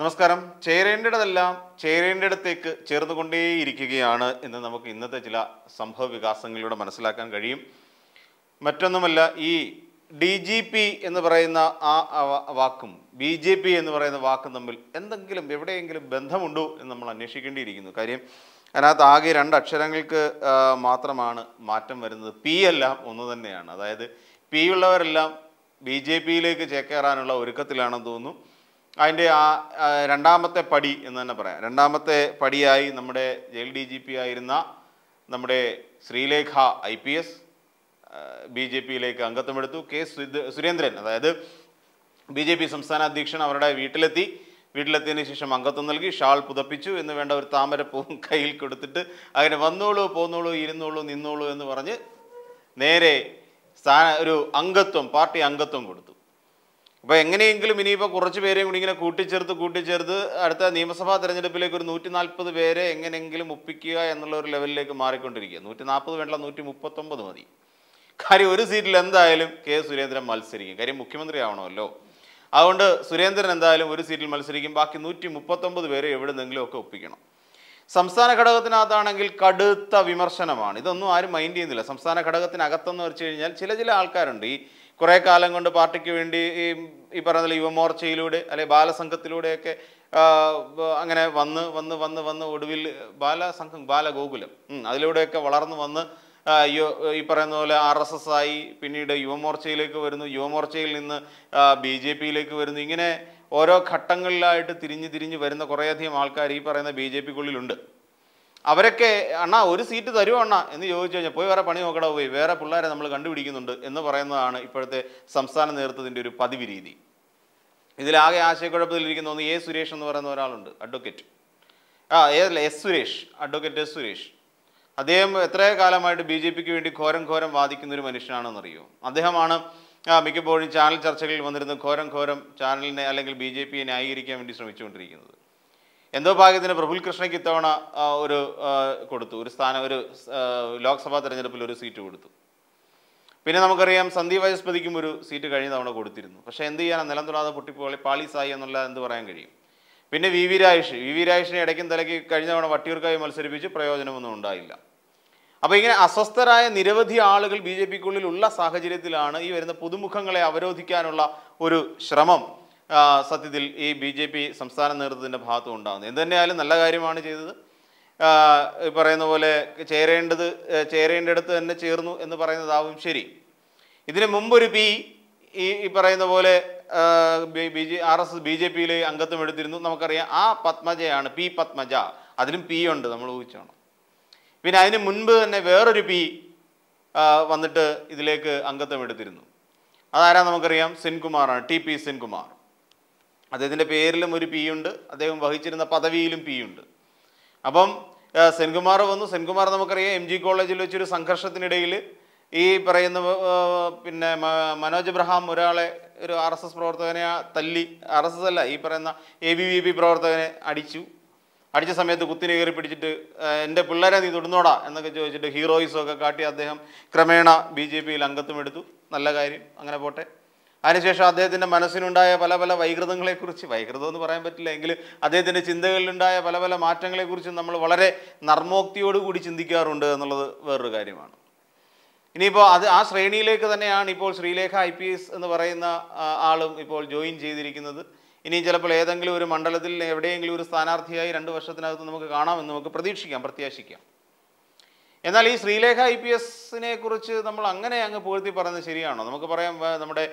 നമസ്കാരം ചേരേണ്ടതെല്ലാം ചേരേണ്ടിടത്തേക്ക് ചേർന്നുകൊണ്ടേയിരിക്കുകയാണ് എന്ന് നമുക്ക് ഇന്നത്തെ ചില സംഭവ വികാസങ്ങളിലൂടെ മനസ്സിലാക്കാൻ കഴിയും മറ്റൊന്നുമല്ല ഈ ഡി ജി പി എന്ന് പറയുന്ന ആ വാക്കും ബി ജെ പി എന്ന് പറയുന്ന വാക്കും തമ്മിൽ എന്തെങ്കിലും എവിടെയെങ്കിലും ബന്ധമുണ്ടോ എന്ന് നമ്മൾ അന്വേഷിക്കേണ്ടിയിരിക്കുന്നു കാര്യം അതിനകത്ത് ആകെ രണ്ട് അക്ഷരങ്ങൾക്ക് മാത്രമാണ് മാറ്റം വരുന്നത് പി എല്ലാം ഒന്ന് തന്നെയാണ് അതായത് പി ഉള്ളവരെല്ലാം ബി ജെ പിയിലേക്ക് ചേക്കേറാനുള്ള ഒരുക്കത്തിലാണെന്ന് തോന്നുന്നു അതിൻ്റെ ആ രണ്ടാമത്തെ പടി എന്ന് തന്നെ പറയാം രണ്ടാമത്തെ പടിയായി നമ്മുടെ ജയിൽ ഡി ജി പി ആയിരുന്ന നമ്മുടെ Sreelekha I P S B J പിയിലേക്ക് അംഗത്വമെടുത്തു കെ സുരേന്ദ്രൻ അതായത് ബി ജെ പി സംസ്ഥാന അധ്യക്ഷൻ അവരുടെ വീട്ടിലെത്തി വീട്ടിലെത്തിയതിന് ശേഷം അംഗത്വം നൽകി ഷാൾ പുതപ്പിച്ചു എന്ന് വേണ്ട ഒരു താമരപ്പൂവും കയ്യിൽ കൊടുത്തിട്ട് അങ്ങനെ വന്നോളൂ പോന്നോളൂ ഇരുന്നോളൂ നിന്നോളൂ എന്ന് പറഞ്ഞ് നേരെ സ്ഥാന ഒരു അംഗത്വം പാർട്ടി അംഗത്വം കൊടുത്തു അപ്പോൾ എങ്ങനെയെങ്കിലും ഇനിയിപ്പോൾ കുറച്ച് പേരെയും കൂടി ഇങ്ങനെ കൂട്ടിച്ചേർത്ത് കൂട്ടിച്ചേർത്ത് അടുത്ത നിയമസഭാ തെരഞ്ഞെടുപ്പിലേക്ക് ഒരു നൂറ്റി നാൽപ്പത് പേരെ എങ്ങനെയെങ്കിലും ഒപ്പിക്കുക എന്നുള്ള ഒരു ലെവലിലേക്ക് മാറിക്കൊണ്ടിരിക്കുക നൂറ്റി നാൽപ്പത് വേണ്ട നൂറ്റി മുപ്പത്തൊമ്പത് മതി കാര്യം ഒരു സീറ്റിൽ എന്തായാലും കെ സുരേന്ദ്രൻ മത്സരിക്കും കാര്യം മുഖ്യമന്ത്രി ആവണമല്ലോ അതുകൊണ്ട് സുരേന്ദ്രൻ എന്തായാലും ഒരു സീറ്റിൽ മത്സരിക്കും ബാക്കി നൂറ്റി മുപ്പത്തൊമ്പത് പേരെ എവിടെ ഒക്കെ ഒപ്പിക്കണം സംസ്ഥാന ഘടകത്തിനകത്താണെങ്കിൽ കടുത്ത വിമർശനമാണ് ഇതൊന്നും ആരും മൈൻഡ് ചെയ്യുന്നില്ല സംസ്ഥാന ഘടകത്തിനകത്തെന്ന് വെച്ച് കഴിഞ്ഞാൽ ചില ചില ആൾക്കാരുണ്ട് ഈ കുറേ കാലം കൊണ്ട് പാർട്ടിക്ക് വേണ്ടി ഈ ഈ പറഞ്ഞ യുവമോർച്ചയിലൂടെ അല്ലെ ബാലസംഘത്തിലൂടെയൊക്കെ അങ്ങനെ വന്ന് വന്ന് വന്ന് വന്ന് ഒടുവിൽ ബാലസംഘം ബാലഗോകുലം അതിലൂടെയൊക്കെ വളർന്നു വന്ന് ഈ പറയുന്ന പോലെ ആർ എസ് എസ് ആയി പിന്നീട് യുവമോർച്ചയിലേക്ക് വരുന്നു യുവമോർച്ചയിൽ നിന്ന് ബി ജെ പിയിലേക്ക് വരുന്നു ഇങ്ങനെ ഓരോ ഘട്ടങ്ങളിലായിട്ട് തിരിഞ്ഞ് തിരിഞ്ഞ് വരുന്ന കുറേയധികം ആൾക്കാർ ഈ പറയുന്ന ബി ജെ പിക്കുള്ളിലുണ്ട് അവരൊക്കെ അണ്ണാ ഒരു സീറ്റ് തരുമോ അണ്ണ എന്ന് ചോദിച്ചു കഴിഞ്ഞാൽ പോയി വേറെ പണി നോക്കടാ പോയി വേറെ പിള്ളേരെ നമ്മൾ കണ്ടുപിടിക്കുന്നുണ്ട് എന്ന് പറയുന്നതാണ് ഇപ്പോഴത്തെ സംസ്ഥാന നേതൃത്വത്തിൻ്റെ ഒരു പതിവ് രീതി ഇതിലാകെ ആശയക്കുഴപ്പത്തിലിരിക്കുന്ന ഒന്ന് എ സുരേഷ് എന്ന് പറയുന്ന ഒരാളുണ്ട് അഡ്വക്കേറ്റ് ആ ഏതല്ല S Suresh advocate S Suresh അദ്ദേഹം എത്ര കാലമായിട്ട് ബി ജെ പിക്ക് വേണ്ടി ഘോരം ഘോരം വാദിക്കുന്ന ഒരു മനുഷ്യനാണെന്നറിയോ അദ്ദേഹമാണ് മിക്കപ്പോഴും ചാനൽ ചർച്ചകളിൽ വന്നിരുന്ന ഘോരം ഘോരം ചാനലിനെ അല്ലെങ്കിൽ ബി ജെ പിയെ ന്യായീകരിക്കാൻ വേണ്ടി ശ്രമിച്ചുകൊണ്ടിരിക്കുന്നത് എന്തോ ഭാഗ്യത്തിന് പ്രഫുൽ കൃഷ്ണയ്ക്ക് ഇത്തവണ ഒരു കൊടുത്തു ഒരു സ്ഥാനം ഒരു ലോക്സഭാ തെരഞ്ഞെടുപ്പിൽ ഒരു സീറ്റ് കൊടുത്തു പിന്നെ നമുക്കറിയാം സന്ദീപ് വൈസ്പതിക്കും ഒരു സീറ്റ് കഴിഞ്ഞ തവണ കൊടുത്തിരുന്നു പക്ഷേ എന്ത് ചെയ്യാനാണ് നിലം തൊടാതെ പൊട്ടിപ്പോളി പാളിസായി എന്നുള്ള എന്ത് പറയാൻ കഴിയും പിന്നെ V V Rajesh V V രാജേഷിനെ ഇടയ്ക്കും തലയ്ക്ക് കഴിഞ്ഞ തവണ വട്ടിയൂർക്കായി മത്സരിപ്പിച്ച് പ്രയോജനമൊന്നും ഉണ്ടായില്ല അപ്പോൾ ഇങ്ങനെ അസ്വസ്ഥരായ നിരവധി ആളുകൾ ബി ജെ പിക്കുള്ളിലുള്ള സാഹചര്യത്തിലാണ് ഈ വരുന്ന പുതുമുഖങ്ങളെ അവരോധിക്കാനുള്ള ഒരു ശ്രമം സത്യത്തിൽ ഈ ബി ജെ പി സംസ്ഥാന നേതൃത്വത്തിൻ്റെ ഭാഗത്തും ഉണ്ടാകുന്നത് എന്തുതന്നെയായാലും നല്ല കാര്യമാണ് ചെയ്തത് പറയുന്ന പോലെ ചേരേണ്ടത് ചേരേണ്ടിടത്ത് തന്നെ ചേർന്നു എന്ന് പറയുന്നതാവും ശരി ഇതിനു മുമ്പൊരു പി ഈ പറയുന്ന പോലെ B J R S B J പിയിൽ അംഗത്വം എടുത്തിരുന്നു നമുക്കറിയാം ആ പത്മജയാണ് പി പത്മജ അതിലും പി ഉണ്ട് നമ്മൾ ഊഹിച്ചോണം പിന്നെ അതിന് മുൻപ് തന്നെ വേറൊരു പി വന്നിട്ട് ഇതിലേക്ക് അംഗത്വം എടുത്തിരുന്നു അതാരാ നമുക്കറിയാം സെൻകുമാറാണ് ടി പി സെൻകുമാർ അദ്ദേഹത്തിൻ്റെ പേരിലും ഒരു പി ഉണ്ട് അദ്ദേഹം വഹിച്ചിരുന്ന പദവിയിലും പി ഉണ്ട് അപ്പം സെൻകുമാർ വന്നു സെൻകുമാർ നമുക്കറിയാം എം ജി കോളേജിൽ വെച്ചൊരു സംഘർഷത്തിനിടയിൽ ഈ പറയുന്ന പിന്നെ മനോജ് എബ്രഹാം ഒരാളെ ഒരു ആർ എസ് എസ് പ്രവർത്തകനെ തല്ലി ആർ എസ് എസ് അല്ല ഈ പറയുന്ന എ ബി വി പി പ്രവർത്തകനെ അടിച്ചു അടിച്ച സമയത്ത് കുത്തിനെ കയറി പിടിച്ചിട്ട് എൻ്റെ പിള്ളേരെ നീ തൊടുന്നോടാ എന്നൊക്കെ ചോദിച്ചിട്ട് ഹീറോയിസൊക്കെ കാട്ടി അദ്ദേഹം ക്രമേണ ബി ജെ പിയിൽ അംഗത്വം എടുത്തു നല്ല കാര്യം അങ്ങനെ പോട്ടെ അതിനുശേഷം അദ്ദേഹത്തിൻ്റെ മനസ്സിനുണ്ടായ പല പല വൈകൃതങ്ങളെക്കുറിച്ച് വൈകൃതം എന്ന് പറയാൻ പറ്റില്ല എങ്കിലും അദ്ദേഹത്തിൻ്റെ ചിന്തകളിലുണ്ടായ പല പല മാറ്റങ്ങളെക്കുറിച്ചും നമ്മൾ വളരെ നർമ്മോക്തിയോടുകൂടി ചിന്തിക്കാറുണ്ട് എന്നുള്ളത് വേറൊരു കാര്യമാണ് ഇനിയിപ്പോൾ അത് ആ ശ്രേണിയിലേക്ക് തന്നെയാണ് ഇപ്പോൾ ശ്രീലേഖ ഐ പി എസ് എന്ന് പറയുന്ന ആളും ഇപ്പോൾ ജോയിൻ ചെയ്തിരിക്കുന്നത് ഇനിയും ചിലപ്പോൾ ഏതെങ്കിലും ഒരു മണ്ഡലത്തിൽ എവിടെയെങ്കിലും ഒരു സ്ഥാനാർത്ഥിയായി രണ്ട് വർഷത്തിനകത്ത് നമുക്ക് കാണാമെന്ന് നമുക്ക് പ്രതീക്ഷിക്കാം പ്രത്യാശിക്കാം എന്നാൽ ഈ ശ്രീലേഖ ഐ പി എസിനെ കുറിച്ച് നമ്മൾ അങ്ങനെ അങ്ങ് പുകഴ്ത്തി പറയുന്നത് ശരിയാണോ നമുക്ക് പറയാം നമ്മുടെ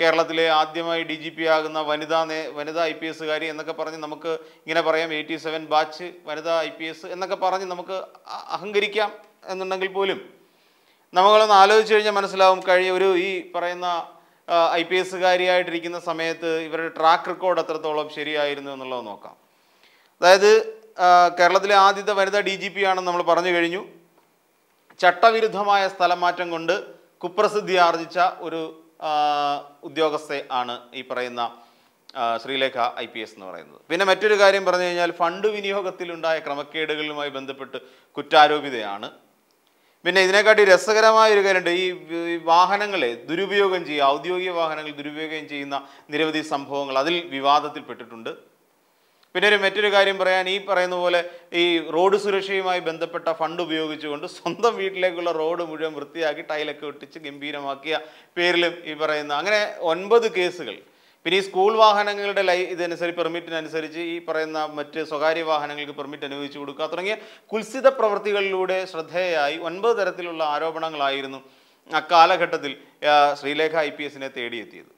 കേരളത്തിലെ ആദ്യമായി ഡി ജി പി ആകുന്ന വനിതാ നേ വനിതാ ഐ പി എസുകാരി എന്നൊക്കെ പറഞ്ഞ് നമുക്ക് ഇങ്ങനെ പറയാം എയ്റ്റി സെവൻ ബാച്ച് വനിതാ ഐ പി എസ് എന്നൊക്കെ പറഞ്ഞ് നമുക്ക് അഹങ്കരിക്കാം എന്നുണ്ടെങ്കിൽ പോലും നമ്മളൊന്ന് ആലോചിച്ച് കഴിഞ്ഞാൽ മനസ്സിലാവും കഴിയ ഒരു ഈ പറയുന്ന ഐ പി എസുകാരിയായിട്ടിരിക്കുന്ന സമയത്ത് ഇവരുടെ ട്രാക്ക് റെക്കോർഡ് എത്രത്തോളം ശരിയായിരുന്നു എന്നുള്ളത് നോക്കാം അതായത് കേരളത്തിലെ ആദ്യത്തെ വനിതാ ഡി ജി പി ആണെന്ന് നമ്മൾ പറഞ്ഞു കഴിഞ്ഞു ചട്ടവിരുദ്ധമായ സ്ഥലം മാറ്റം കൊണ്ട് കുപ്രസിദ്ധി ആർജിച്ച ഒരു ഉദ്യോഗസ്ഥ ആണ് ഈ പറയുന്ന ശ്രീലേഖ ഐ പി എസ് എന്ന് പറയുന്നത് പിന്നെ മറ്റൊരു കാര്യം പറഞ്ഞു കഴിഞ്ഞാൽ ഫണ്ട് വിനിയോഗത്തിലുണ്ടായ ക്രമക്കേടുകളുമായി ബന്ധപ്പെട്ട് കുറ്റാരോപിതയാണ് പിന്നെ ഇതിനെക്കാട്ടി രസകരമായ ഒരു കാര്യമുണ്ട് ഈ വാഹനങ്ങളെ ദുരുപയോഗം ചെയ്യുക ഔദ്യോഗിക വാഹനങ്ങൾ ദുരുപയോഗം ചെയ്യുന്ന നിരവധി സംഭവങ്ങൾ അതിൽ വിവാദത്തിൽപ്പെട്ടിട്ടുണ്ട് പിന്നെ ഒരു മറ്റൊരു കാര്യം പറയാൻ ഈ പറയുന്ന പോലെ ഈ റോഡ് സുരക്ഷയുമായി ബന്ധപ്പെട്ട ഫണ്ട് ഉപയോഗിച്ചുകൊണ്ട് സ്വന്തം വീട്ടിലേക്കുള്ള റോഡ് മുഴുവൻ വൃത്തിയാക്കി ടൈലൊക്കെ ഒട്ടിച്ച് ഗംഭീരമാക്കിയ പേരിലും ഈ പറയുന്ന അങ്ങനെ ഒൻപത് കേസുകൾ പിന്നെ ഈ സ്കൂൾ വാഹനങ്ങളുടെ ലൈ ഇതനുസരിച്ച് പെർമിറ്റിനനുസരിച്ച് ഈ പറയുന്ന മറ്റ് സ്വകാര്യ വാഹനങ്ങൾക്ക് പെർമിറ്റ് അനുവദിച്ചു കൊടുക്കുക തുടങ്ങിയ കുൽസിത പ്രവൃത്തികളിലൂടെ ശ്രദ്ധേയായി ഒൻപത് തരത്തിലുള്ള ആരോപണങ്ങളായിരുന്നു അക്കാലഘട്ടത്തിൽ ശ്രീലേഖ ഐ പി എസിനെ തേടിയെത്തിയത്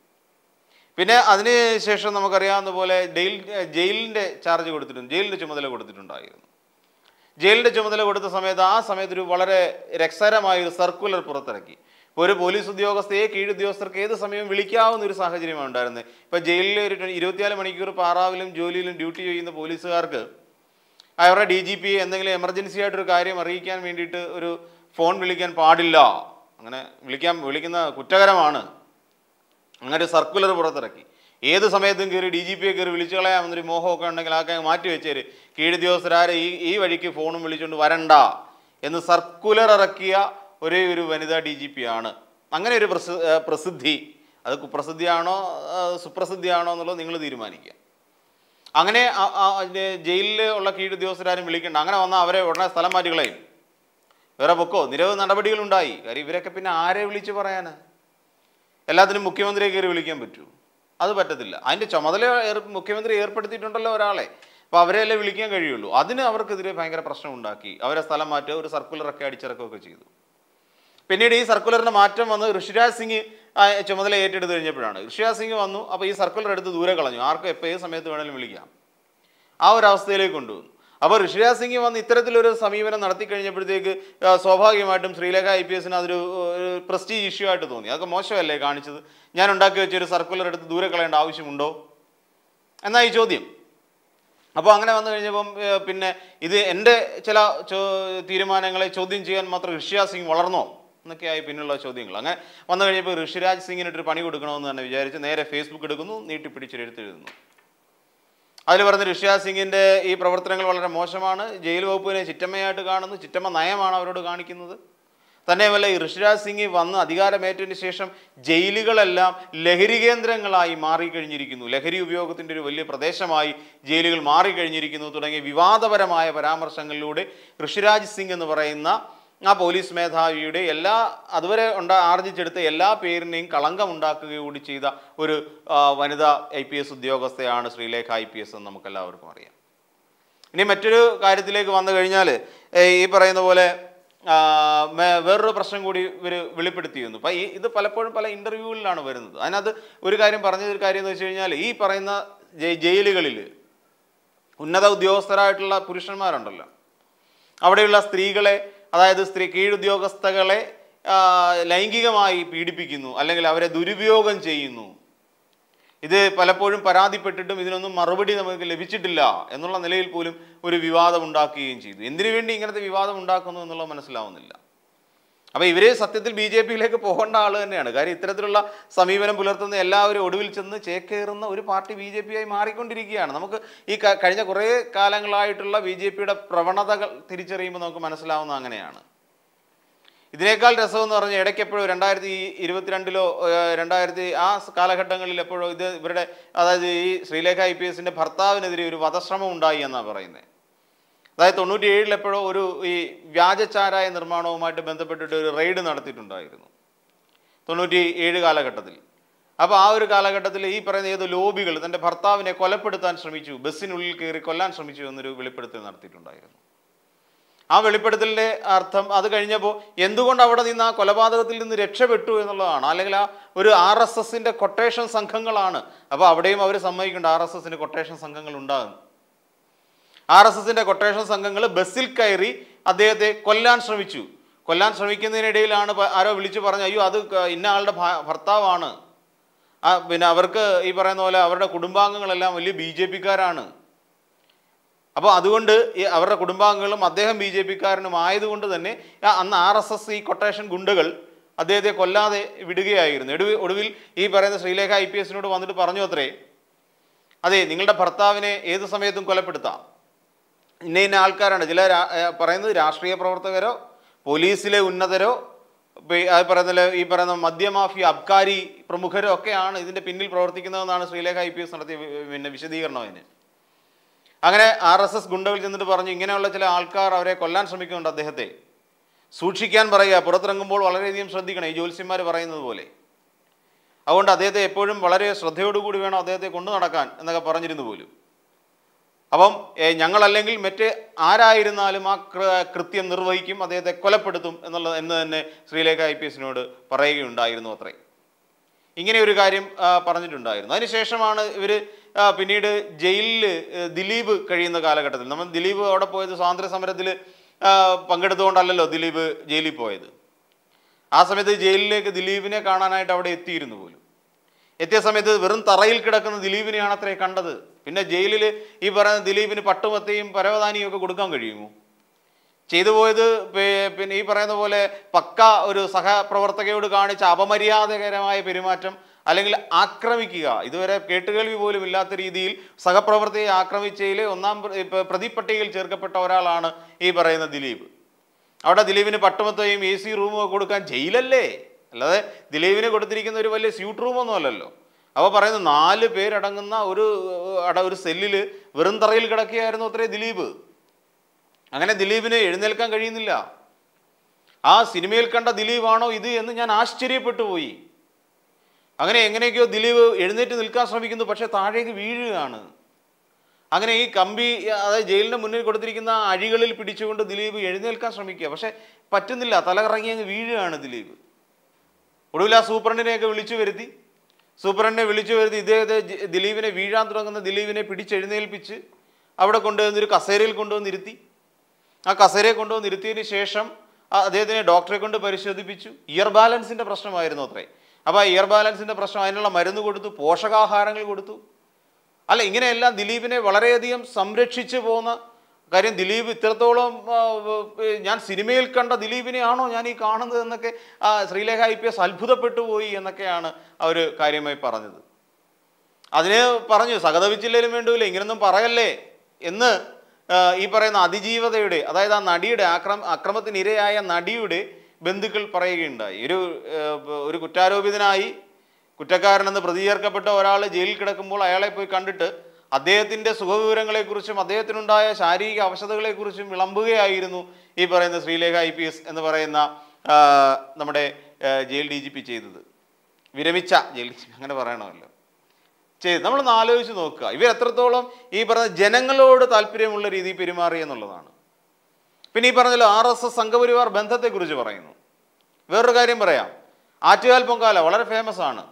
പിന്നെ ശേഷം നമുക്കറിയാവുന്ന പോലെ ജയിൽ ജയിലിൻ്റെ ചാർജ് കൊടുത്തിട്ടുണ്ട് ജയിലിൻ്റെ ചുമതല കൊടുത്തിട്ടുണ്ടായിരുന്നു ജയിലിൻ്റെ ചുമതല കൊടുത്ത സമയത്ത് ആ സമയത്ത് ഒരു വളരെ രസകരമായ ഒരു സർക്കുലർ പുറത്തിറക്കി ഇപ്പോൾ ഒരു പോലീസ് ഉദ്യോഗസ്ഥയെ കീഴുദ്യോഗസ്ഥർക്ക് ഏത് സമയവും വിളിക്കാവുന്ന ഒരു സാഹചര്യമാണ് ഉണ്ടായിരുന്നത് ഇപ്പോൾ ജയിലിൽ ഒരു ഇരുപത്തിനാല് മണിക്കൂർ പാറാവിലും ജോലിയിലും ഡ്യൂട്ടി ചെയ്യുന്ന പോലീസുകാർക്ക് അവരുടെ ഡി ജി പി എന്തെങ്കിലും എമർജൻസി ആയിട്ടൊരു കാര്യം അറിയിക്കാൻ വേണ്ടിയിട്ട് ഒരു ഫോൺ വിളിക്കാൻ പാടില്ല അങ്ങനെ വിളിക്കാൻ വിളിക്കുന്ന കുറ്റകരമാണ് അങ്ങനെ ഒരു സർക്കുലർ പുറത്തിറക്കി ഏത് സമയത്തും കയറി ഡി ജി പിയെ കയറി വിളിച്ചു കളയാമെന്നൊരു മോഹമൊക്കെ ഉണ്ടെങ്കിൽ കാര്യം മാറ്റി വെച്ചേര് കീഴുദ്യോഗസ്ഥരാരെ ഈ ഈ വഴിക്ക് ഫോണും വിളിച്ചുകൊണ്ട് വരണ്ട എന്ന് സർക്കുലർ ഇറക്കിയ ഒരേ ഒരു വനിതാ ഡി ജി പി ആണ് അങ്ങനെ ഒരു പ്രസിദ്ധി അത് കുപ്രസിദ്ധിയാണോ സുപ്രസിദ്ധിയാണോ എന്നുള്ളത് നിങ്ങൾ തീരുമാനിക്കുക അങ്ങനെ ജയിലിൽ ഉള്ള കീഴുദ്യോഗസ്ഥരാരും വിളിക്കണ്ട അങ്ങനെ വന്നാൽ അവരെ ഉടനെ സ്ഥലം മാറ്റുകളെയും വേറെ പൊക്കോ നിരവധി നടപടികളുണ്ടായി കാര്യം ഇവരൊക്കെ പിന്നെ ആരെ വിളിച്ചു പറയാനാണ് എല്ലാത്തിനും മുഖ്യമന്ത്രിയെ കയറി വിളിക്കാൻ പറ്റൂ അത് പറ്റത്തില്ല അതിൻ്റെ ചുമതല മുഖ്യമന്ത്രി ഏർപ്പെടുത്തിയിട്ടുണ്ടല്ലോ ഒരാളെ അപ്പോൾ അവരെയല്ലേ വിളിക്കാൻ കഴിയുള്ളൂ അതിന് അവർക്കെതിരെ ഭയങ്കര പ്രശ്നം ഉണ്ടാക്കി അവരെ സ്ഥലം മാറ്റുക ഒരു സർക്കുലറൊക്കെ അടിച്ചിറക്കുകയൊക്കെ ചെയ്തു പിന്നീട് ഈ സർക്കുലറിൻ്റെ മാറ്റം വന്ന് ഋഷിരാജ് സിംഗ് ചുമതല ഏറ്റെടുത്ത് കഴിഞ്ഞപ്പോഴാണ് ഋഷിരാജ് സിംഗ് വന്നു അപ്പോൾ ഈ സർക്കുലർ എടുത്ത് ദൂരെ കളഞ്ഞു ആർക്കും എപ്പോൾ ഏത് സമയത്ത് വേണമെങ്കിലും വിളിക്കാം ആ ഒരു അവസ്ഥയിലേക്ക് കൊണ്ടുവന്നു അപ്പോൾ ഋഷിരാജ് സിംഗ് വന്ന് ഇത്തരത്തിലൊരു സമീപനം നടത്തി കഴിഞ്ഞപ്പോഴത്തേക്ക് സ്വാഭാവികമായിട്ടും ശ്രീലേഖ ഐ പി എസിന് അതൊരു പ്രസ്റ്റീജ് ഇഷ്യൂ ആയിട്ട് തോന്നി അതൊക്കെ മോശമല്ലേ കാണിച്ചത് ഞാൻ ഉണ്ടാക്കി വെച്ചൊരു സർക്കുലർ എടുത്ത് ദൂരെ കളയേണ്ട ആവശ്യമുണ്ടോ എന്നാ ഈ ചോദ്യം അപ്പോൾ അങ്ങനെ വന്നു കഴിഞ്ഞപ്പം പിന്നെ ഇത് എൻ്റെ ചില തീരുമാനങ്ങളെ ചോദ്യം ചെയ്യാൻ മാത്രം ഋഷിരാജ് സിംഗ് വളർന്നോ എന്നൊക്കെയായി പിന്നുള്ള ചോദ്യങ്ങൾ അങ്ങനെ വന്നു കഴിഞ്ഞപ്പോൾ ഋഷിരാജ് സിംഗിനിട്ടൊരു പണി കൊടുക്കണമെന്ന് തന്നെ വിചാരിച്ച് നേരെ ഫേസ്ബുക്ക് എടുക്കുന്നു നീട്ടിപ്പിടിച്ചൊരു എഴുത്തെഴുതുന്നു അതിൽ പറഞ്ഞ് ഋഷ്യ സിംഗിൻ്റെ ഈ പ്രവർത്തനങ്ങൾ വളരെ മോശമാണ് ജയിൽ വകുപ്പിനെ ചിറ്റമ്മയായിട്ട് കാണുന്നു ചിറ്റമ്മ നയമാണ് അവരോട് കാണിക്കുന്നത് തന്നെയുമല്ല ഈ ഋഷിരാജ് സിംഗ് വന്ന് അധികാരമേറ്റതിന് ശേഷം ജയിലുകളെല്ലാം ലഹരി കേന്ദ്രങ്ങളായി മാറിക്കഴിഞ്ഞിരിക്കുന്നു ലഹരി ഉപയോഗത്തിൻ്റെ ഒരു വലിയ പ്രദേശമായി ജയിലുകൾ മാറിക്കഴിഞ്ഞിരിക്കുന്നു തുടങ്ങിയ വിവാദപരമായ പരാമർശങ്ങളിലൂടെ ഋഷിരാജ് സിംഗ് എന്ന് പറയുന്ന ആ പോലീസ് മേധാവിയുടെ എല്ലാ അതുവരെ ഉണ്ടാ ആർജിച്ചെടുത്ത എല്ലാ പേരിനെയും കളങ്കം കൂടി ചെയ്ത ഒരു വനിതാ ഐ പി എസ് ഉദ്യോഗസ്ഥയാണ് ശ്രീലേഖ ഐ പി എസ് എന്ന് നമുക്കെല്ലാവർക്കും അറിയാം ഇനി മറ്റൊരു കാര്യത്തിലേക്ക് വന്നു കഴിഞ്ഞാൽ ഈ പറയുന്ന പോലെ വേറൊരു പ്രശ്നം കൂടി ഇവർ വെളിപ്പെടുത്തിയിരുന്നു അപ്പം ഈ ഇത് പലപ്പോഴും പല ഇൻ്റർവ്യൂവിലാണ് വരുന്നത് അതിനകത്ത് ഒരു കാര്യം പറഞ്ഞൊരു കാര്യം എന്ന് വെച്ച് കഴിഞ്ഞാൽ ഈ പറയുന്ന ജയിലുകളിൽ ഉന്നത ഉദ്യോഗസ്ഥരായിട്ടുള്ള പുരുഷന്മാരുണ്ടല്ലോ അവിടെയുള്ള സ്ത്രീകളെ അതായത് സ്ത്രീ കീഴുദ്യോഗസ്ഥകളെ ലൈംഗികമായി പീഡിപ്പിക്കുന്നു അല്ലെങ്കിൽ അവരെ ദുരുപയോഗം ചെയ്യുന്നു ഇത് പലപ്പോഴും പരാതിപ്പെട്ടിട്ടും ഇതിനൊന്നും മറുപടി നമുക്ക് ലഭിച്ചിട്ടില്ല എന്നുള്ള നിലയിൽ പോലും ഒരു വിവാദം ഉണ്ടാക്കുകയും ചെയ്തു എന്തിനു വേണ്ടി ഇങ്ങനത്തെ വിവാദം ഉണ്ടാക്കുന്നു എന്നുള്ളത് മനസ്സിലാവുന്നില്ല അപ്പോൾ ഇവരെ സത്യത്തിൽ ബി ജെ പിയിലേക്ക് പോകേണ്ട ആൾ തന്നെയാണ് കാര്യം ഇത്തരത്തിലുള്ള സമീപനം പുലർത്തുന്ന എല്ലാവരും ഒടുവിൽ ചെന്ന് ചേക്കേറുന്ന ഒരു പാർട്ടി ബി ജെ ആയി മാറിക്കൊണ്ടിരിക്കുകയാണ് നമുക്ക് ഈ കഴിഞ്ഞ കുറേ കാലങ്ങളായിട്ടുള്ള ബി ജെ പിയുടെ പ്രവണതകൾ തിരിച്ചറിയുമ്പോൾ നമുക്ക് മനസ്സിലാവുന്ന അങ്ങനെയാണ് ഇതിനേക്കാൾ രസമെന്ന് പറഞ്ഞാൽ ഇടയ്ക്ക് എപ്പോഴും രണ്ടായിരത്തി ഇരുപത്തിരണ്ടിലോ രണ്ടായിരത്തി ആ കാലഘട്ടങ്ങളിൽ എപ്പോഴോ ഇത് ഇവരുടെ അതായത് ഈ ശ്രീലേഖ ഐ പി എസിൻ്റെ ഭർത്താവിനെതിരെ ഒരു വധശ്രമം ഉണ്ടായി എന്നാണ് പറയുന്നത് അതായത് തൊണ്ണൂറ്റി ഏഴിൽ എപ്പോഴോ ഒരു ഈ വ്യാജച്ചാരായ നിർമ്മാണവുമായിട്ട് ബന്ധപ്പെട്ടിട്ട് ഒരു റെയ്ഡ് നടത്തിയിട്ടുണ്ടായിരുന്നു തൊണ്ണൂറ്റി ഏഴ് കാലഘട്ടത്തിൽ അപ്പോൾ ആ ഒരു കാലഘട്ടത്തിൽ ഈ പറയുന്ന ഏത് ലോബികൾ തൻ്റെ ഭർത്താവിനെ കൊലപ്പെടുത്താൻ ശ്രമിച്ചു ബസ്സിനുള്ളിൽ കയറി കൊല്ലാൻ ശ്രമിച്ചു എന്നൊരു വെളിപ്പെടുത്തൽ നടത്തിയിട്ടുണ്ടായിരുന്നു ആ വെളിപ്പെടുത്തലിൻ്റെ അർത്ഥം അത് കഴിഞ്ഞപ്പോൾ എന്തുകൊണ്ട് അവിടെ നിന്ന് ആ കൊലപാതകത്തിൽ നിന്ന് രക്ഷപ്പെട്ടു എന്നുള്ളതാണ് അല്ലെങ്കിൽ ആ ഒരു ആർ എസ് എസിൻ്റെ കൊട്ടേഷൻ സംഘങ്ങളാണ് അപ്പോൾ അവിടെയും അവർ സമ്മതിക്കുന്നുണ്ട് ആർ എസ് എസിൻ്റെ കൊട്ടേഷൻ സംഘങ്ങൾ ഉണ്ടാകുന്നു ആർ എസ് എസിൻ്റെ കൊട്ടേഷൻ സംഘങ്ങൾ ബസ്സിൽ കയറി അദ്ദേഹത്തെ കൊല്ലാൻ ശ്രമിച്ചു കൊല്ലാൻ ശ്രമിക്കുന്നതിനിടയിലാണ് ആരോ വിളിച്ചു പറഞ്ഞു അയ്യോ അത് ഇന്ന ആളുടെ ഭർത്താവാണ് പിന്നെ അവർക്ക് ഈ പറയുന്ന പോലെ അവരുടെ കുടുംബാംഗങ്ങളെല്ലാം വലിയ ബി ജെ പിക്കാരാണ് അപ്പോൾ അതുകൊണ്ട് ഈ അവരുടെ കുടുംബാംഗങ്ങളും അദ്ദേഹം ബി ജെ പിക്കാരനും ആയതുകൊണ്ട് തന്നെ അന്ന് ആർ എസ് എസ് ഈ കൊട്ടേഷൻ ഗുണ്ടകൾ അദ്ദേഹത്തെ കൊല്ലാതെ വിടുകയായിരുന്നു ഒടുവിൽ ഒടുവിൽ ഈ പറയുന്ന ശ്രീലേഖ ഐ പി എസിനോട് വന്നിട്ട് പറഞ്ഞു അത്രേ അതെ നിങ്ങളുടെ ഭർത്താവിനെ ഏത് സമയത്തും കൊലപ്പെടുത്താം ഇന്ന ഇന്ന ആൾക്കാരാണ് ചില പറയുന്നത് രാഷ്ട്രീയ പ്രവർത്തകരോ പോലീസിലെ ഉന്നതരോ അത് പറയുന്ന ഈ പറയുന്ന മദ്യമാഫിയ അബ്കാരി പ്രമുഖരോ ഒക്കെയാണ് ഇതിൻ്റെ പിന്നിൽ പ്രവർത്തിക്കുന്നതെന്നാണ് ശ്രീലേഖ ഐ പി എസ് നടത്തിയ പിന്നെ വിശദീകരണം അതിന് അങ്ങനെ ആർ എസ് എസ് ഗുണ്ടകൾ ചെന്നിട്ട് പറഞ്ഞു ഇങ്ങനെയുള്ള ചില ആൾക്കാർ അവരെ കൊല്ലാൻ ശ്രമിക്കുന്നുണ്ട് അദ്ദേഹത്തെ സൂക്ഷിക്കാൻ പറയുക പുറത്തിറങ്ങുമ്പോൾ വളരെയധികം ശ്രദ്ധിക്കണം ഈ ജ്യോത്സ്യന്മാർ പറയുന്നത് പോലെ അതുകൊണ്ട് അദ്ദേഹത്തെ എപ്പോഴും വളരെ ശ്രദ്ധയോടുകൂടി വേണം അദ്ദേഹത്തെ കൊണ്ടു നടക്കാൻ എന്നൊക്കെ പറഞ്ഞിരുന്നു പോലും അപ്പം ഞങ്ങളല്ലെങ്കിൽ മറ്റ് ആരായിരുന്നാലും ആ കൃത്യം നിർവഹിക്കും അദ്ദേഹത്തെ കൊലപ്പെടുത്തും എന്നുള്ള എന്ന് തന്നെ ശ്രീലേഖ ഐ പി എസിനോട് പറയുകയുണ്ടായിരുന്നു അത്രയും ഇങ്ങനെ ഒരു കാര്യം പറഞ്ഞിട്ടുണ്ടായിരുന്നു അതിനുശേഷമാണ് ഇവർ പിന്നീട് ജയിലിൽ ദിലീപ് കഴിയുന്ന കാലഘട്ടത്തിൽ നമ്മൾ ദിലീപ് അവിടെ പോയത് സ്വാതന്ത്ര്യ സമരത്തിൽ പങ്കെടുത്തുകൊണ്ടല്ലല്ലോ ദിലീപ് ജയിലിൽ പോയത് ആ സമയത്ത് ജയിലിലേക്ക് ദിലീപിനെ കാണാനായിട്ട് അവിടെ എത്തിയിരുന്നു പോലും എത്തിയ സമയത്ത് വെറും തറയിൽ കിടക്കുന്ന ദിലീപിനെയാണ് അത്രേ കണ്ടത് പിന്നെ ജയിലിൽ ഈ പറയുന്ന ദിലീപിന് പട്ടുമത്തയും പരവതാനിയും ഒക്കെ കൊടുക്കാൻ കഴിയുമോ ചെയ്തു പോയത് പിന്നെ ഈ പറയുന്ന പോലെ പക്ക ഒരു സഹപ്രവർത്തകയോട് കാണിച്ച അപമര്യാദകരമായ പെരുമാറ്റം അല്ലെങ്കിൽ ആക്രമിക്കുക ഇതുവരെ കേട്ടുകേൾവി പോലും ഇല്ലാത്ത രീതിയിൽ സഹപ്രവർത്തകയെ ആക്രമിച്ചതിൽ ഒന്നാം പ്രതിപ്പട്ടികയിൽ ചേർക്കപ്പെട്ട ഒരാളാണ് ഈ പറയുന്ന ദിലീപ് അവിടെ ദിലീപിന് പട്ടുമത്തയും എ സി റൂമും കൊടുക്കാൻ ജയിലല്ലേ അല്ലാതെ ദിലീപിന് കൊടുത്തിരിക്കുന്ന ഒരു വലിയ സ്യൂട്ട് റൂമൊന്നും അല്ലല്ലോ അപ്പോൾ പറയുന്നത് നാല് പേരടങ്ങുന്ന ഒരു അട ഒരു സെല്ലിൽ വെറും തറയിൽ കിടക്കുകയായിരുന്നു അത്രേ ദിലീപ് അങ്ങനെ ദിലീപിനെ എഴുന്നേൽക്കാൻ കഴിയുന്നില്ല ആ സിനിമയിൽ കണ്ട ദിലീപാണോ ഇത് എന്ന് ഞാൻ ആശ്ചര്യപ്പെട്ടു പോയി അങ്ങനെ എങ്ങനെയൊക്കെയോ ദിലീപ് എഴുന്നേറ്റ് നിൽക്കാൻ ശ്രമിക്കുന്നു പക്ഷേ താഴേക്ക് വീഴുകയാണ് അങ്ങനെ ഈ കമ്പി അതായത് ജയിലിൻ്റെ മുന്നിൽ കൊടുത്തിരിക്കുന്ന അഴികളിൽ പിടിച്ചുകൊണ്ട് ദിലീപ് എഴുന്നേൽക്കാൻ ശ്രമിക്കുക പക്ഷേ പറ്റുന്നില്ല തലകറങ്ങി അങ്ങ് വീഴുകയാണ് ദിലീപ് ഒടുവിൽ ആ സൂപ്രണ്ടിനെയൊക്കെ വിളിച്ചു വരുത്തി സൂപ്രണ്ടിനെ വിളിച്ചു വരുത്തി ഇദ്ദേഹത്തെ ദിലീപിനെ വീഴാൻ തുടങ്ങുന്ന ദിലീപിനെ പിടിച്ചെഴുന്നേൽപ്പിച്ച് അവിടെ കൊണ്ടുവന്നൊരു കസേരയിൽ കൊണ്ടുവന്നിരുത്തി ആ കസേരയെ കൊണ്ടുവന്നിരുത്തിയതിന് ശേഷം അദ്ദേഹത്തിനെ ഡോക്ടറെ കൊണ്ട് പരിശോധിപ്പിച്ചു ഇയർ ബാലൻസിൻ്റെ പ്രശ്നമായിരുന്നു അത്രേ അപ്പോൾ ആ ഇയർ ബാലൻസിൻ്റെ പ്രശ്നം അതിനുള്ള മരുന്ന് കൊടുത്തു പോഷകാഹാരങ്ങൾ കൊടുത്തു അല്ല ഇങ്ങനെയെല്ലാം ദിലീപിനെ വളരെയധികം സംരക്ഷിച്ചു പോകുന്ന കാര്യം ദിലീപ് ഇത്രത്തോളം ഞാൻ സിനിമയിൽ കണ്ട ദിലീപിനെയാണോ ഞാൻ ഈ കാണുന്നത് എന്നൊക്കെ ശ്രീലേഖ ഐ പി എസ് അത്ഭുതപ്പെട്ടു പോയി എന്നൊക്കെയാണ് അവർ കാര്യമായി പറഞ്ഞത് അതിനെ പറഞ്ഞു ജില്ലയിലും വേണ്ടുവില്ല ഇങ്ങനൊന്നും പറയല്ലേ എന്ന് ഈ പറയുന്ന അതിജീവതയുടെ അതായത് ആ നടിയുടെ ആക്രമ അക്രമത്തിനിരയായ നടിയുടെ ബന്ധുക്കൾ പറയുകയുണ്ടായി ഒരു ഒരു കുറ്റാരോപിതനായി കുറ്റക്കാരനെന്ന് പ്രതികരിക്കപ്പെട്ട ഒരാൾ ജയിലിൽ കിടക്കുമ്പോൾ അയാളെ പോയി കണ്ടിട്ട് അദ്ദേഹത്തിൻ്റെ സുഖവിവരങ്ങളെക്കുറിച്ചും അദ്ദേഹത്തിനുണ്ടായ ശാരീരിക അവശതകളെക്കുറിച്ചും വിളമ്പുകയായിരുന്നു ഈ പറയുന്ന ശ്രീലേഖ ഐ പി എസ് എന്ന് പറയുന്ന നമ്മുടെ ജയിൽ ഡി ജി പി ചെയ്തത് വിരമിച്ച ജയിൽ ഡി ജി പി അങ്ങനെ പറയണമല്ലോ ചെയ്ത് നമ്മളൊന്ന് ആലോചിച്ച് നോക്കുക എത്രത്തോളം ഈ പറഞ്ഞ ജനങ്ങളോട് താല്പര്യമുള്ള രീതിയിൽ പെരുമാറി എന്നുള്ളതാണ് പിന്നെ ഈ പറഞ്ഞല്ലോ ആർ എസ് എസ് സംഘപരിവാർ ബന്ധത്തെക്കുറിച്ച് പറയുന്നു വേറൊരു കാര്യം പറയാം ആറ്റുകാൽ പൊങ്കാല വളരെ ഫേമസ് ആണ്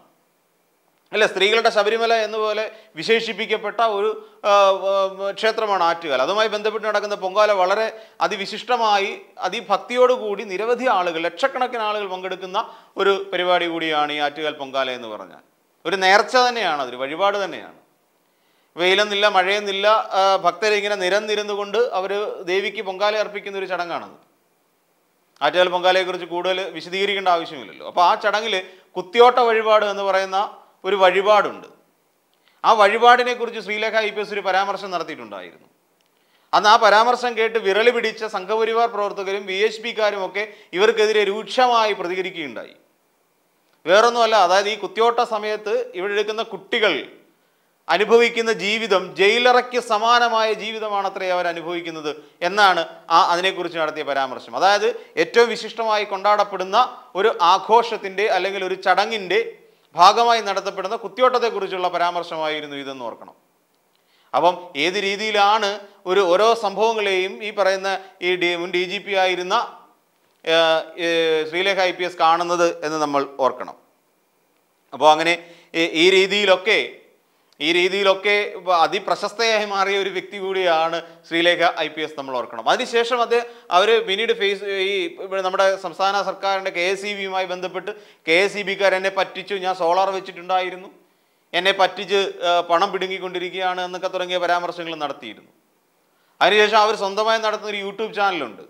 അല്ല സ്ത്രീകളുടെ ശബരിമല എന്നുപോലെ വിശേഷിപ്പിക്കപ്പെട്ട ഒരു ക്ഷേത്രമാണ് ആറ്റുകാല അതുമായി ബന്ധപ്പെട്ട് നടക്കുന്ന പൊങ്കാല വളരെ അതിവിശിഷ്ടമായി അതിഭക്തിയോടുകൂടി നിരവധി ആളുകൾ ലക്ഷക്കണക്കിന് ആളുകൾ പങ്കെടുക്കുന്ന ഒരു പരിപാടി കൂടിയാണ് ഈ ആറ്റുകാൽ പൊങ്കാല എന്ന് പറഞ്ഞാൽ ഒരു നേർച്ച തന്നെയാണ് അതൊരു വഴിപാട് തന്നെയാണ് വെയിലെന്നില്ല മഴയെന്നില്ല ഭക്തരിങ്ങനെ നിരന്നിരുന്നു കൊണ്ട് അവർ ദേവിക്ക് പൊങ്കാല അർപ്പിക്കുന്ന ഒരു ചടങ്ങാണത് ആറ്റുകാൽ പൊങ്കാലയെക്കുറിച്ച് കൂടുതൽ വിശദീകരിക്കേണ്ട ആവശ്യമില്ലല്ലോ അപ്പോൾ ആ ചടങ്ങിൽ കുത്തിയോട്ട വഴിപാട് എന്ന് പറയുന്ന ഒരു വഴിപാടുണ്ട് ആ വഴിപാടിനെക്കുറിച്ച് ശ്രീലേഖ ഐ പി എസ് ഒരു പരാമർശം നടത്തിയിട്ടുണ്ടായിരുന്നു അന്ന് ആ പരാമർശം കേട്ട് വിരൽ പിടിച്ച സംഘപരിവാർ പ്രവർത്തകരും വി എച്ച് പിക്കാരും ഒക്കെ ഇവർക്കെതിരെ രൂക്ഷമായി പ്രതികരിക്കുകയുണ്ടായി വേറൊന്നുമല്ല അതായത് ഈ കുത്തിയോട്ട സമയത്ത് എടുക്കുന്ന കുട്ടികൾ അനുഭവിക്കുന്ന ജീവിതം ജയിലറയ്ക്ക് സമാനമായ ജീവിതമാണ് അത്രേ അവർ അനുഭവിക്കുന്നത് എന്നാണ് ആ അതിനെക്കുറിച്ച് നടത്തിയ പരാമർശം അതായത് ഏറ്റവും വിശിഷ്ടമായി കൊണ്ടാടപ്പെടുന്ന ഒരു ആഘോഷത്തിൻ്റെ അല്ലെങ്കിൽ ഒരു ചടങ്ങിൻ്റെ ഭാഗമായി നടത്തപ്പെടുന്ന കുത്തിയോട്ടത്തെക്കുറിച്ചുള്ള പരാമർശമായിരുന്നു ഇതെന്ന് ഓർക്കണം അപ്പം ഏത് രീതിയിലാണ് ഒരു ഓരോ സംഭവങ്ങളെയും ഈ പറയുന്ന ഈ ഡി മുൻ ഡി ജി പി ആയിരുന്ന ശ്രീലേഖ ഐ പി എസ് കാണുന്നത് എന്ന് നമ്മൾ ഓർക്കണം അപ്പോൾ അങ്ങനെ ഈ രീതിയിലൊക്കെ ഈ രീതിയിലൊക്കെ അതിപ്രശസ്തയായി മാറിയ ഒരു വ്യക്തി കൂടിയാണ് ശ്രീലേഖ ഐ പി എസ് നമ്മൾ ഓർക്കണം അതിനുശേഷം അത് അവർ പിന്നീട് ഫേസ് ഈ നമ്മുടെ സംസ്ഥാന സർക്കാരിൻ്റെ കെ എസ് സി ബിയുമായി ബന്ധപ്പെട്ട് കെ എസ് സി ബിക്കാർ എന്നെ പറ്റിച്ചു ഞാൻ സോളാർ വെച്ചിട്ടുണ്ടായിരുന്നു എന്നെ പറ്റിച്ച് പണം പിടുങ്ങിക്കൊണ്ടിരിക്കുകയാണ് എന്നൊക്കെ തുടങ്ങിയ പരാമർശങ്ങൾ നടത്തിയിരുന്നു അതിനുശേഷം അവർ സ്വന്തമായി നടത്തുന്ന ഒരു യൂട്യൂബ് ചാനലുണ്ട്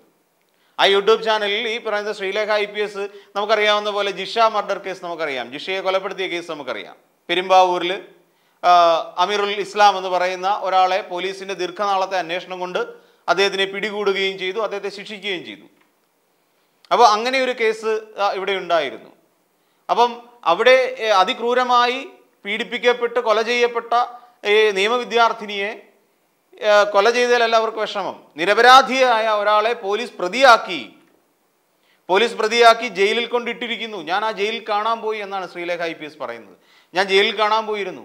ആ യൂട്യൂബ് ചാനലിൽ ഈ പറയുന്ന ശ്രീലേഖ ഐ പി എസ് നമുക്കറിയാവുന്ന പോലെ ജിഷ മർഡർ കേസ് നമുക്കറിയാം ജിഷയെ കൊലപ്പെടുത്തിയ കേസ് നമുക്കറിയാം പെരുമ്പാവൂരിൽ അമീറുൽ ഇസ്ലാം എന്ന് പറയുന്ന ഒരാളെ പോലീസിന്റെ ദീർഘനാളത്തെ അന്വേഷണം കൊണ്ട് അദ്ദേഹത്തിനെ പിടികൂടുകയും ചെയ്തു അദ്ദേഹത്തെ ശിക്ഷിക്കുകയും ചെയ്തു അപ്പോൾ അങ്ങനെ ഒരു കേസ് ഇവിടെ ഉണ്ടായിരുന്നു അപ്പം അവിടെ അതിക്രൂരമായി പീഡിപ്പിക്കപ്പെട്ട് കൊല ചെയ്യപ്പെട്ട ഈ നിയമവിദ്യാർത്ഥിനിയെ കൊല ചെയ്തതിലല്ല അവർക്ക് വിഷമം നിരപരാധിയായ ഒരാളെ പോലീസ് പ്രതിയാക്കി പോലീസ് പ്രതിയാക്കി ജയിലിൽ കൊണ്ടിട്ടിരിക്കുന്നു ഞാൻ ആ ജയിലിൽ കാണാൻ പോയി എന്നാണ് ശ്രീലേഖ ഐ പറയുന്നത് ഞാൻ ജയിലിൽ കാണാൻ പോയിരുന്നു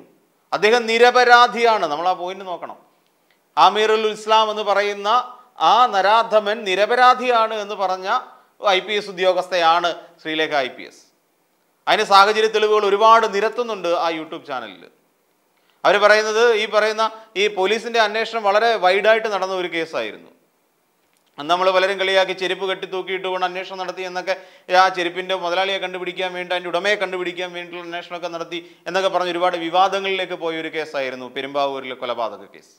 അദ്ദേഹം നിരപരാധിയാണ് നമ്മൾ ആ പോയിന്റ് നോക്കണം ആമീറുൽ ഇസ്ലാം എന്ന് പറയുന്ന ആ നരാധമൻ നിരപരാധിയാണ് എന്ന് പറഞ്ഞ ഐ പി എസ് ഉദ്യോഗസ്ഥയാണ് ശ്രീലേഖ ഐ പി എസ് അതിന് സാഹചര്യ തെളിവുകൾ ഒരുപാട് നിരത്തുന്നുണ്ട് ആ യൂട്യൂബ് ചാനലിൽ അവർ പറയുന്നത് ഈ പറയുന്ന ഈ പോലീസിൻ്റെ അന്വേഷണം വളരെ വൈഡായിട്ട് നടന്ന ഒരു കേസായിരുന്നു അന്ന് നമ്മൾ പലരും കളിയാക്കി ചെരുപ്പ് കെട്ടി തൂക്കിയിട്ട് കൊണ്ട് അന്വേഷണം നടത്തി എന്നൊക്കെ ആ ചെരുപ്പിൻ്റെ മുതലാളിയെ കണ്ടുപിടിക്കാൻ വേണ്ടി അതിൻ്റെ ഉടമയെ കണ്ടുപിടിക്കാൻ വേണ്ടിയിട്ടുള്ള അന്വേഷണമൊക്കെ നടത്തി എന്നൊക്കെ പറഞ്ഞ് ഒരുപാട് വിവാദങ്ങളിലേക്ക് പോയ ഒരു കേസായിരുന്നു പെരുമ്പാവൂരിലെ കൊലപാതക കേസ്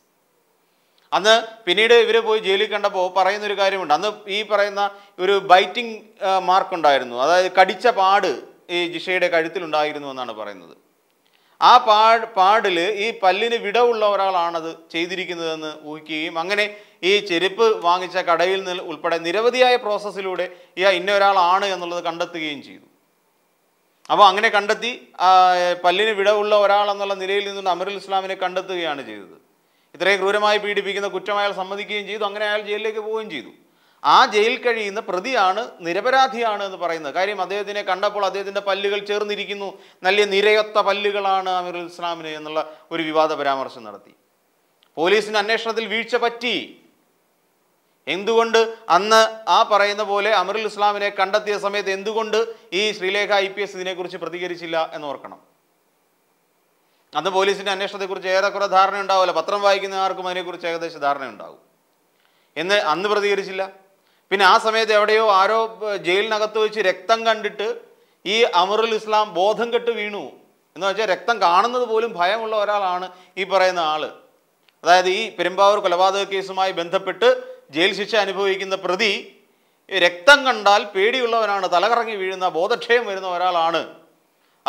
അന്ന് പിന്നീട് ഇവർ പോയി ജയിലിൽ കണ്ടപ്പോൾ പറയുന്ന ഒരു കാര്യമുണ്ട് അന്ന് ഈ പറയുന്ന ഒരു ബൈറ്റിംഗ് മാർക്ക് ഉണ്ടായിരുന്നു അതായത് കടിച്ച പാട് ഈ ജിഷയുടെ കഴുത്തിലുണ്ടായിരുന്നു എന്നാണ് പറയുന്നത് ആ പാ പാടിൽ ഈ പല്ലിന് വിടവുള്ള ഒരാളാണത് ചെയ്തിരിക്കുന്നതെന്ന് ഊഹിക്കുകയും അങ്ങനെ ഈ ചെരുപ്പ് വാങ്ങിച്ച കടയിൽ നിന്ന് ഉൾപ്പെടെ നിരവധിയായ പ്രോസസ്സിലൂടെ ഈ ഇന്ന ഒരാളാണ് എന്നുള്ളത് കണ്ടെത്തുകയും ചെയ്തു അപ്പോൾ അങ്ങനെ കണ്ടെത്തി പല്ലിന് വിടവുള്ള എന്നുള്ള നിലയിൽ നിന്നുകൊണ്ട് അമരുൽ ഇസ്ലാമിനെ കണ്ടെത്തുകയാണ് ചെയ്തത് ഇത്രയും ക്രൂരമായി പീഡിപ്പിക്കുന്ന കുറ്റം അയാൾ സമ്മതിക്കുകയും ചെയ്തു അങ്ങനെ അയാൾ ജയിലിലേക്ക് പോവുകയും ചെയ്തു ആ ജയിൽ കഴിയുന്ന പ്രതിയാണ് നിരപരാധിയാണ് എന്ന് പറയുന്നത് കാര്യം അദ്ദേഹത്തിനെ കണ്ടപ്പോൾ അദ്ദേഹത്തിൻ്റെ പല്ലുകൾ ചേർന്നിരിക്കുന്നു നല്ല നിരയൊത്ത പല്ലുകളാണ് അമിർ ഇസ്ലാമിന് എന്നുള്ള ഒരു വിവാദ പരാമർശം നടത്തി പോലീസിന് അന്വേഷണത്തിൽ വീഴ്ച പറ്റി എന്തുകൊണ്ട് അന്ന് ആ പറയുന്ന പോലെ അമിർ ഇസ്ലാമിനെ കണ്ടെത്തിയ സമയത്ത് എന്തുകൊണ്ട് ഈ ശ്രീലേഖ ഐ പി എസ് ഇതിനെക്കുറിച്ച് പ്രതികരിച്ചില്ല എന്ന് ഓർക്കണം അന്ന് പോലീസിൻ്റെ അന്വേഷണത്തെക്കുറിച്ച് ഏറെക്കുറെ ധാരണ ഉണ്ടാവില്ല പത്രം വായിക്കുന്ന ആർക്കും അതിനെക്കുറിച്ച് ഏകദേശം ധാരണ ഉണ്ടാവും എന്ന് അന്ന് പ്രതികരിച്ചില്ല പിന്നെ ആ സമയത്ത് എവിടെയോ ആരോ ജയിലിനകത്ത് വെച്ച് രക്തം കണ്ടിട്ട് ഈ അമറുൽ ഇസ്ലാം ബോധം കെട്ട് വീണു എന്ന് വെച്ചാൽ രക്തം കാണുന്നത് പോലും ഭയമുള്ള ഒരാളാണ് ഈ പറയുന്ന ആള് അതായത് ഈ പെരുമ്പാവൂർ കൊലപാതക കേസുമായി ബന്ധപ്പെട്ട് ജയിൽ ശിക്ഷ അനുഭവിക്കുന്ന പ്രതി രക്തം കണ്ടാൽ പേടിയുള്ളവനാണ് തലകറങ്ങി വീഴുന്ന ബോധക്ഷയം വരുന്ന ഒരാളാണ്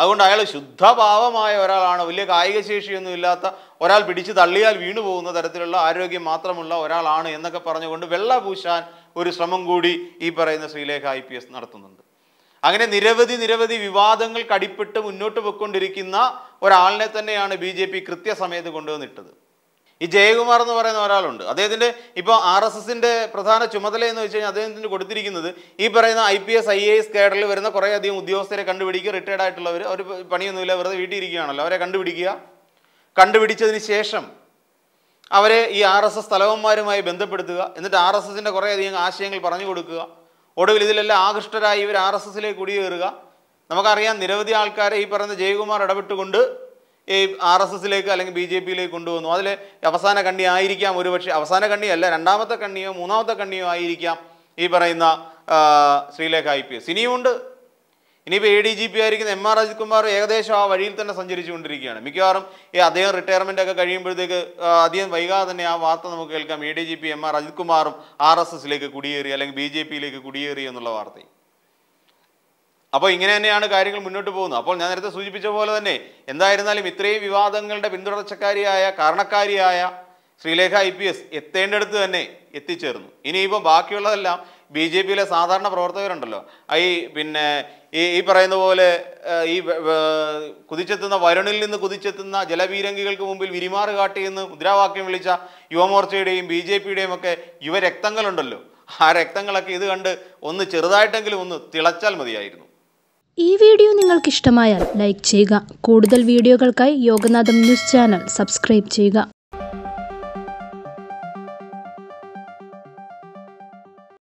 അതുകൊണ്ട് അയാൾ ശുദ്ധഭാവമായ ഒരാളാണ് വലിയ കായികശേഷിയൊന്നും ഇല്ലാത്ത ഒരാൾ പിടിച്ച് തള്ളിയാൽ വീണു പോകുന്ന തരത്തിലുള്ള ആരോഗ്യം മാത്രമുള്ള ഒരാളാണ് എന്നൊക്കെ പറഞ്ഞുകൊണ്ട് വെള്ള പൂശാൻ ഒരു ശ്രമം കൂടി ഈ പറയുന്ന ശ്രീലേഖ ഐ പി എസ് നടത്തുന്നുണ്ട് അങ്ങനെ നിരവധി നിരവധി വിവാദങ്ങൾ അടിപ്പെട്ട് മുന്നോട്ട് പോയിക്കൊണ്ടിരിക്കുന്ന ഒരാളിനെ തന്നെയാണ് ബി ജെ പി കൃത്യസമയത്ത് കൊണ്ടുവന്നിട്ടത് ഈ ജയകുമാർ എന്ന് പറയുന്ന ഒരാളുണ്ട് അദ്ദേഹത്തിൻ്റെ ഇപ്പോൾ ആർ എസ് എസിൻ്റെ പ്രധാന ചുമതല എന്ന് വെച്ച് കഴിഞ്ഞാൽ അദ്ദേഹത്തിന് കൊടുത്തിരിക്കുന്നത് ഈ പറയുന്ന I P S I A S കേഡറിൽ വരുന്ന കുറേയധികം ഉദ്യോഗസ്ഥരെ കണ്ടുപിടിക്കുക റിട്ടയർഡ് ആയിട്ടുള്ളവർ അവർ പണിയൊന്നുമില്ല വെറുതെ വീട്ടിലിരിക്കുകയാണല്ലോ അവരെ കണ്ടുപിടിക്കുക കണ്ടുപിടിച്ചതിന് ശേഷം അവരെ ഈ ആർ എസ് എസ് തലവന്മാരുമായി ബന്ധപ്പെടുത്തുക എന്നിട്ട് ആർ എസ് എസിൻ്റെ കുറേയധികം ആശയങ്ങൾ പറഞ്ഞു കൊടുക്കുക ഒടുവിൽ ഇതിലെല്ലാം ആകൃഷ്ടരായി ഇവർ ആർ എസ് എസിലേക്ക് കുടിയേറുക നമുക്കറിയാം നിരവധി ആൾക്കാരെ ഈ പറയുന്ന ജയകുമാർ ഇടപെട്ടുകൊണ്ട് ഈ ആർ എസ് എസിലേക്ക് അല്ലെങ്കിൽ ബി ജെ പിയിലേക്ക് കൊണ്ടുവന്നു അതിൽ അവസാന കണ്ണി ആയിരിക്കാം ഒരുപക്ഷെ അവസാന കണ്ണിയല്ല രണ്ടാമത്തെ കണ്ണിയോ മൂന്നാമത്തെ കണ്ണിയോ ആയിരിക്കാം ഈ പറയുന്ന ശ്രീലേഖ ഐ പി എസ് ഇനിയുമുണ്ട് ഇനിയിപ്പോൾ എ ഡി ജി പി ആയിരിക്കുന്ന എം ആർ അജിത് കുമാർ ഏകദേശം ആ വഴിയിൽ തന്നെ സഞ്ചരിച്ചുകൊണ്ടിരിക്കുകയാണ് മിക്കവാറും ഈ അദ്ദേഹം റിട്ടയർമെൻ്റ് ഒക്കെ കഴിയുമ്പോഴത്തേക്ക് അധികം വൈകാതെ തന്നെ ആ വാർത്ത നമുക്ക് കേൾക്കാം A D G P M R Ajith കുമാറും ആർ എസ് എസിലേക്ക് കുടിയേറി അല്ലെങ്കിൽ ബി ജെ പിയിലേക്ക് കുടിയേറി എന്നുള്ള വാർത്തയും അപ്പോൾ ഇങ്ങനെ തന്നെയാണ് കാര്യങ്ങൾ മുന്നോട്ട് പോകുന്നത് അപ്പോൾ ഞാൻ നേരത്തെ സൂചിപ്പിച്ച പോലെ തന്നെ എന്തായിരുന്നാലും ഇത്രയും വിവാദങ്ങളുടെ പിന്തുടർച്ചക്കാരിയായ കാരണക്കാരിയായ ശ്രീലേഖ ഐ പി എസ് എത്തേണ്ടടുത്ത് തന്നെ എത്തിച്ചേർന്നു ഇനിയിപ്പോൾ ബാക്കിയുള്ളതെല്ലാം ബി ജെ പിയിലെ സാധാരണ പ്രവർത്തകരുണ്ടല്ലോ ഈ പിന്നെ ഈ ഈ പറയുന്ന പോലെ ഈ കുതിച്ചെത്തുന്ന വരുണിൽ നിന്ന് കുതിച്ചെത്തുന്ന ജലവീരങ്കികൾക്ക് മുമ്പിൽ വിരിമാറ് കാട്ടിയെന്ന് മുദ്രാവാക്യം വിളിച്ച യുവമോർച്ചയുടെയും ബി ജെ പിയുടെയും ഒക്കെ യുവരക്തങ്ങളുണ്ടല്ലോ ആ രക്തങ്ങളൊക്കെ ഇത് കണ്ട് ഒന്ന് ചെറുതായിട്ടെങ്കിലും ഒന്ന് തിളച്ചാൽ മതിയായിരുന്നു ഈ വീഡിയോ നിങ്ങൾക്ക് ഇഷ്ടമായാൽ ലൈക്ക് ചെയ്യുക കൂടുതൽ വീഡിയോകൾക്കായി യോഗനാഥം ന്യൂസ് ചാനൽ സബ്സ്ക്രൈബ് ചെയ്യുക